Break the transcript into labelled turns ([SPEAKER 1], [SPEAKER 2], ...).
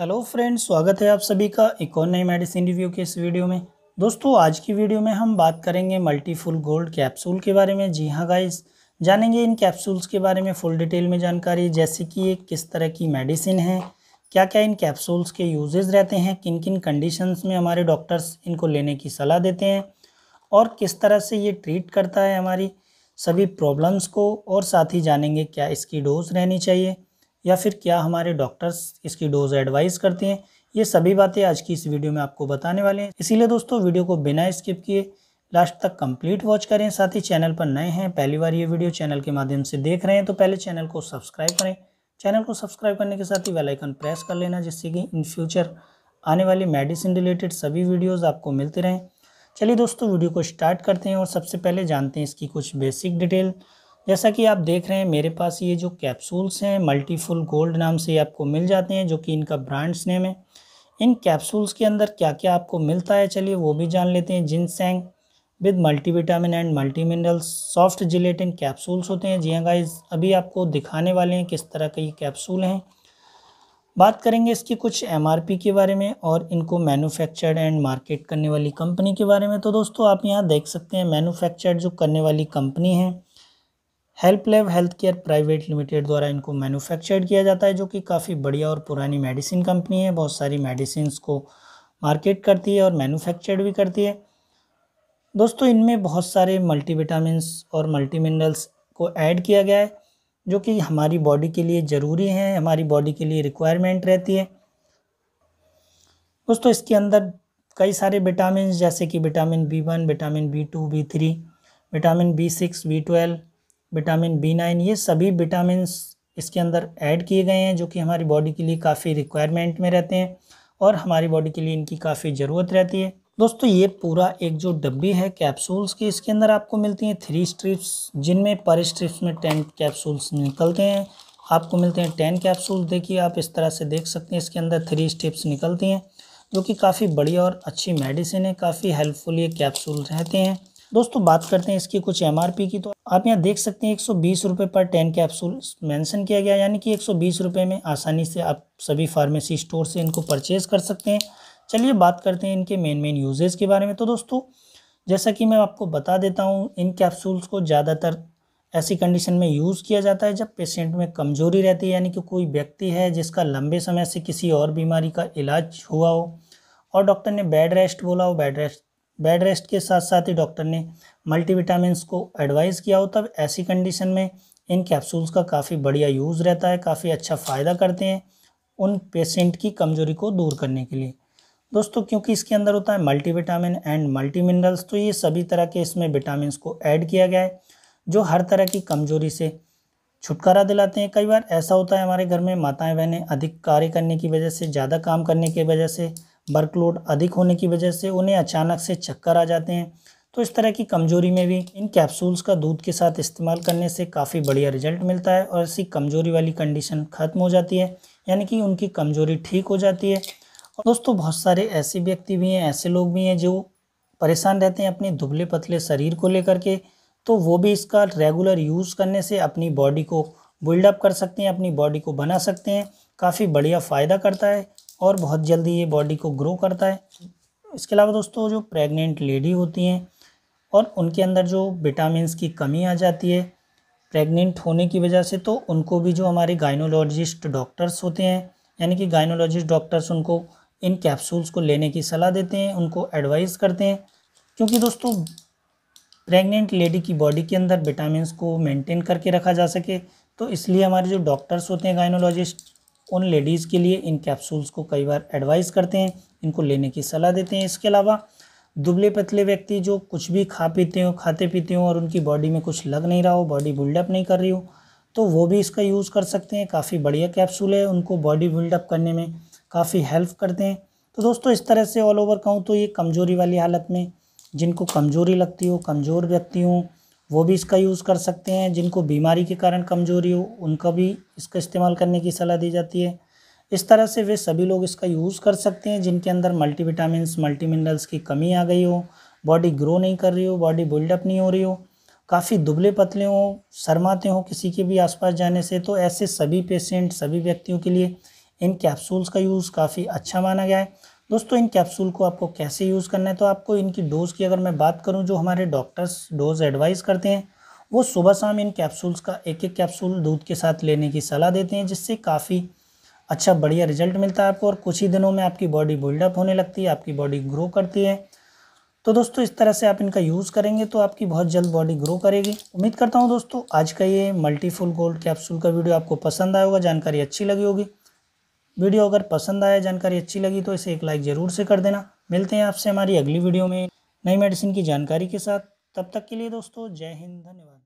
[SPEAKER 1] hello friends स्वागत है आप सभी का एक और नई मेडिसिन रिव्यू के इस वीडियो में दोस्तों आज की वीडियो में हम बात करेंगे मल्टीफुल गोल्ड कैप्सूल के बारे में जी हाँ गाइस जानेंगे इन कैप्सूल्स के बारे में फुल डिटेल में जानकारी जैसे कि ये किस तरह की मेडिसिन है क्या क्या इन कैप्सूल्स के यूजेज रहते हैं किन किन कंडीशंस में हमारे डॉक्टर्स इनको लेने की सलाह देते हैं और किस तरह से ये ट्रीट करता है हमारी सभी प्रॉब्लम्स को और साथ ही जानेंगे क्या इसकी डोज रहनी चाहिए या फिर क्या हमारे डॉक्टर्स इसकी डोज एडवाइस करते हैं ये सभी बातें आज की इस वीडियो में आपको बताने वाले हैं इसीलिए दोस्तों वीडियो को बिना स्किप किए लास्ट तक कंप्लीट वॉच करें साथ ही चैनल पर नए हैं पहली बार ये वीडियो चैनल के माध्यम से देख रहे हैं तो पहले चैनल को सब्सक्राइब करें चैनल को सब्सक्राइब करने के साथ ही वेलाइकन आइकन प्रेस कर लेना जिससे कि इन फ्यूचर आने वाली मेडिसिन रिलेटेड सभी वीडियोज़ आपको मिलते रहें चलिए दोस्तों वीडियो को स्टार्ट करते हैं और सबसे पहले जानते हैं इसकी कुछ बेसिक डिटेल जैसा कि आप देख रहे हैं मेरे पास ये जो कैप्सूल्स हैं मल्टीफुल गोल्ड नाम से आपको मिल जाते हैं जो कि इनका ब्रांड्स नेम है इन कैप्सूल्स के अंदर क्या क्या आपको मिलता है चलिए वो भी जान लेते हैं ginseng with multivitamin and multi mineral soft gelatin capsules होते हैं जी हाँ गाइज अभी आपको दिखाने वाले हैं किस तरह के ये कैप्सूल हैं बात करेंगे इसकी कुछ एम के बारे में और इनको मैनुफैक्चर्ड एंड मार्केट करने वाली कंपनी के बारे में तो दोस्तों आप यहाँ देख सकते हैं मैनुफैक्चर्ड जो करने वाली कंपनी है हेल्प लेव हेल्थ केयर प्राइवेट लिमिटेड द्वारा इनको मैन्युफैक्चर्ड किया जाता है जो कि काफ़ी बढ़िया और पुरानी मेडिसिन कंपनी है बहुत सारी मेडिसिन को मार्केट करती है और मैन्युफैक्चर्ड भी करती है दोस्तों इनमें बहुत सारे मल्टीविटामिन और मल्टी मिनरल्स को ऐड किया गया है जो कि हमारी बॉडी के लिए ज़रूरी है हमारी बॉडी के लिए रिक्वायरमेंट रहती है दोस्तों इसके अंदर कई सारे विटामिन जैसे कि vitamin B one vitamin B two B three vitamin B six B twelve vitamin B nine ये सभी विटामिन इसके अंदर ऐड किए गए हैं जो कि हमारी बॉडी के लिए काफ़ी रिक्वायरमेंट में रहते हैं और हमारी बॉडी के लिए इनकी काफ़ी ज़रूरत रहती है दोस्तों ये पूरा एक जो डब्बी है कैप्सूल्स की इसके अंदर आपको मिलती हैं थ्री स्ट्रिप्स जिनमें पर स्ट्रिप्स में टेन कैप्सूल्स निकलते हैं आपको मिलते हैं टेन कैप्सूल देखिए आप इस तरह से देख सकते हैं इसके अंदर थ्री स्ट्रिप्स निकलती हैं जो कि काफ़ी बढ़िया और अच्छी मेडिसिन है काफ़ी हेल्पफुल ये कैप्सूल रहते हैं दोस्तों बात करते हैं इसकी कुछ एम की तो आप यहाँ देख सकते हैं एक सौ पर टेन कैप्सूल मेंशन किया गया यानी कि एक सौ में आसानी से आप सभी फार्मेसी स्टोर से इनको परचेज कर सकते हैं चलिए बात करते हैं इनके मेन मेन यूजेज के बारे में तो दोस्तों जैसा कि मैं आपको बता देता हूँ इन कैप्सूल्स को ज़्यादातर ऐसी कंडीशन में यूज़ किया जाता है जब पेशेंट में कमजोरी रहती है यानी कि कोई व्यक्ति है जिसका लंबे समय से किसी और बीमारी का इलाज हुआ हो और डॉक्टर ने बेड रेस्ट बोला हो बेड रेस्ट बेड रेस्ट के साथ साथ ही डॉक्टर ने मल्टीविटामस को एडवाइज़ किया हो तब ऐसी कंडीशन में इन कैप्सूल्स का काफ़ी बढ़िया यूज़ रहता है काफ़ी अच्छा फ़ायदा करते हैं उन पेशेंट की कमज़ोरी को दूर करने के लिए दोस्तों क्योंकि इसके अंदर होता है मल्टीविटामिन एंड मल्टी मिनरल्स तो ये सभी तरह के इसमें विटामिन को ऐड किया गया है जो हर तरह की कमज़ोरी से छुटकारा दिलाते हैं कई बार ऐसा होता है हमारे घर में माताएं बहनें अधिक कार्य करने की वजह से ज़्यादा काम करने की वजह से वर्कलोड अधिक होने की वजह से उन्हें अचानक से चक्कर आ जाते हैं तो इस तरह की कमजोरी में भी इन कैप्सूल्स का दूध के साथ इस्तेमाल करने से काफ़ी बढ़िया रिजल्ट मिलता है और ऐसी कमजोरी वाली कंडीशन ख़त्म हो जाती है यानी कि उनकी कमजोरी ठीक हो जाती है और दोस्तों बहुत सारे ऐसे व्यक्ति भी हैं ऐसे लोग भी हैं जो परेशान रहते हैं अपने दुबले पतले शरीर को लेकर के तो वो भी इसका रेगुलर यूज़ करने से अपनी बॉडी को बिल्डअप कर सकते हैं अपनी बॉडी को बना सकते हैं काफ़ी बढ़िया फ़ायदा करता है और बहुत जल्दी ये बॉडी को ग्रो करता है इसके अलावा दोस्तों जो प्रेग्नेंट लेडी होती हैं और उनके अंदर जो विटामिनस की कमी आ जाती है प्रेग्नेंट होने की वजह से तो उनको भी जो हमारे गाइनोलॉजिस्ट डॉक्टर्स होते हैं यानी कि गाइनोलॉजिस्ट डॉक्टर्स उनको इन कैप्सूल्स को लेने की सलाह देते हैं उनको एडवाइस करते हैं क्योंकि दोस्तों प्रेग्नेंट लेडी की बॉडी के अंदर विटामिन को मेंटेन करके रखा जा सके तो इसलिए हमारे जो डॉक्टर्स होते हैं गाइनोलॉजिस्ट उन लेडीज़ के लिए इन कैप्सूल्स को कई बार एडवाइस करते हैं इनको लेने की सलाह देते हैं इसके अलावा दुबले पतले व्यक्ति जो कुछ भी खा पीते हो खाते पीते हो और उनकी बॉडी में कुछ लग नहीं रहा हो बॉडी बिल्डअप नहीं कर रही हो तो वो भी इसका यूज़ कर सकते हैं काफ़ी बढ़िया कैप्सूल है उनको बॉडी बिल्डअप करने में काफ़ी हेल्प करते हैं तो दोस्तों इस तरह से ऑल ओवर कहूँ तो ये कमज़ोरी वाली हालत में जिनको कमज़ोरी लगती हो कमज़ोर व्यक्ति हों वो भी इसका यूज़ कर सकते हैं जिनको बीमारी के कारण कमजोरी हो उनका भी इसका इस्तेमाल करने की सलाह दी जाती है इस तरह से वे सभी लोग इसका यूज़ कर सकते हैं जिनके अंदर मल्टीविटामिन मल्टी मिनरल्स की कमी आ गई हो बॉडी ग्रो नहीं कर रही हो बॉडी बिल्डअप नहीं हो रही हो काफ़ी दुबले पतले हों शर्माते हों किसी के भी आसपास जाने से तो ऐसे सभी पेशेंट सभी व्यक्तियों के लिए इन कैप्सूल्स का यूज़ काफ़ी अच्छा माना गया है दोस्तों इन कैप्सूल को आपको कैसे यूज़ करना है तो आपको इनकी डोज़ की अगर मैं बात करूँ जो हमारे डॉक्टर्स डोज़ एडवाइस करते हैं वो सुबह शाम इन कैप्सूल्स का एक एक कैप्सूल दूध के साथ लेने की सलाह देते हैं जिससे काफ़ी अच्छा बढ़िया रिजल्ट मिलता है आपको और कुछ ही दिनों में आपकी बॉडी बिल्डअप होने लगती है आपकी बॉडी ग्रो करती है तो दोस्तों इस तरह से आप इनका यूज़ करेंगे तो आपकी बहुत जल्द बॉडी ग्रो करेगी उम्मीद करता हूँ दोस्तों आज का ये मल्टीफुल गोल्ड कैप्सूल का वीडियो आपको पसंद आएगा होगा जानकारी अच्छी लगी होगी वीडियो अगर पसंद आया जानकारी अच्छी लगी तो इसे एक लाइक ज़रूर से कर देना मिलते हैं आपसे हमारी अगली वीडियो में नई मेडिसिन की जानकारी के साथ तब तक के लिए दोस्तों जय हिंद धन्यवाद